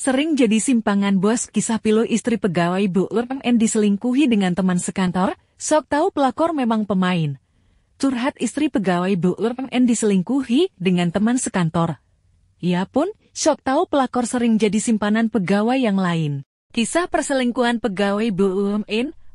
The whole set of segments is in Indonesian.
sering jadi simpangan bos kisah pilu istri pegawai Bu diselingkuhi dengan teman sekantor, sok tahu pelakor memang pemain. Curhat istri pegawai Bu diselingkuhi dengan teman sekantor. Ia pun, sok tahu pelakor sering jadi simpanan pegawai yang lain. Kisah perselingkuhan pegawai Bu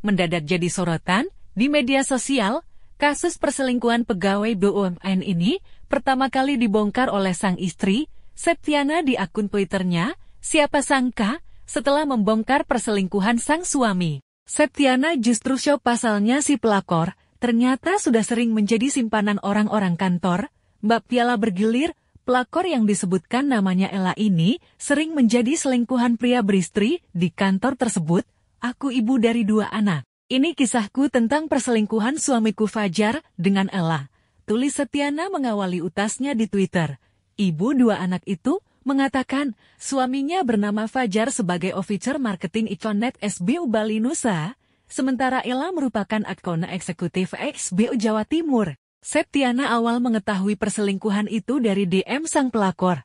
mendadak jadi sorotan di media sosial, kasus perselingkuhan pegawai BUMN ini pertama kali dibongkar oleh sang istri, Septiana di akun Twitternya, Siapa sangka, setelah membongkar perselingkuhan sang suami, Septiana justru show pasalnya si pelakor, ternyata sudah sering menjadi simpanan orang-orang kantor, Mbak Piala bergilir, pelakor yang disebutkan namanya Ella ini sering menjadi selingkuhan pria beristri di kantor tersebut, aku ibu dari dua anak. Ini kisahku tentang perselingkuhan suamiku Fajar dengan Ella. Tulis Setiana mengawali utasnya di Twitter. Ibu dua anak itu mengatakan suaminya bernama Fajar sebagai officer marketing Iconet SBU Bali Nusa, sementara Ella merupakan akona eksekutif XBU Jawa Timur. Septiana awal mengetahui perselingkuhan itu dari DM sang pelakor.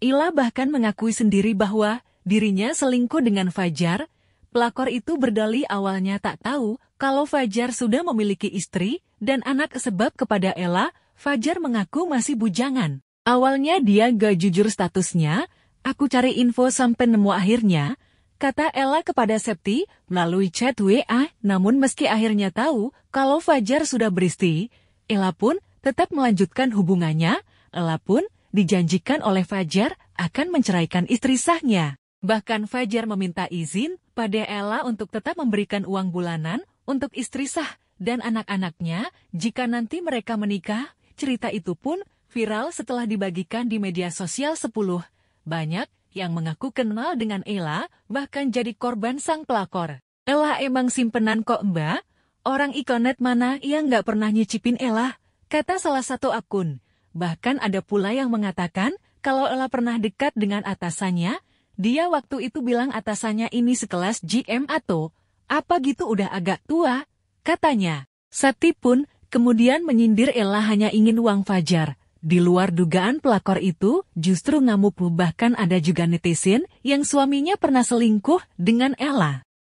Ila bahkan mengakui sendiri bahwa dirinya selingkuh dengan Fajar. Pelakor itu berdalih awalnya tak tahu kalau Fajar sudah memiliki istri dan anak sebab kepada Ella, Fajar mengaku masih bujangan. Awalnya dia gak jujur statusnya, aku cari info sampai nemu akhirnya, kata Ella kepada Septi melalui chat WA. Namun meski akhirnya tahu kalau Fajar sudah beristi, Ella pun tetap melanjutkan hubungannya. Ella pun dijanjikan oleh Fajar akan menceraikan istri sahnya. Bahkan Fajar meminta izin pada Ella untuk tetap memberikan uang bulanan untuk istri sah dan anak-anaknya jika nanti mereka menikah. Cerita itu pun viral setelah dibagikan di media sosial 10, banyak yang mengaku kenal dengan Ella, bahkan jadi korban sang pelakor. Ella emang simpenan kok mbak, orang ikonet mana yang nggak pernah nyicipin Ella, kata salah satu akun. Bahkan ada pula yang mengatakan kalau Ella pernah dekat dengan atasannya, dia waktu itu bilang atasannya ini sekelas GM atau apa gitu udah agak tua, katanya. Sati pun kemudian menyindir Ella hanya ingin uang fajar. Di luar dugaan pelakor itu, justru ngamuk bahkan ada juga netizen yang suaminya pernah selingkuh dengan Ella.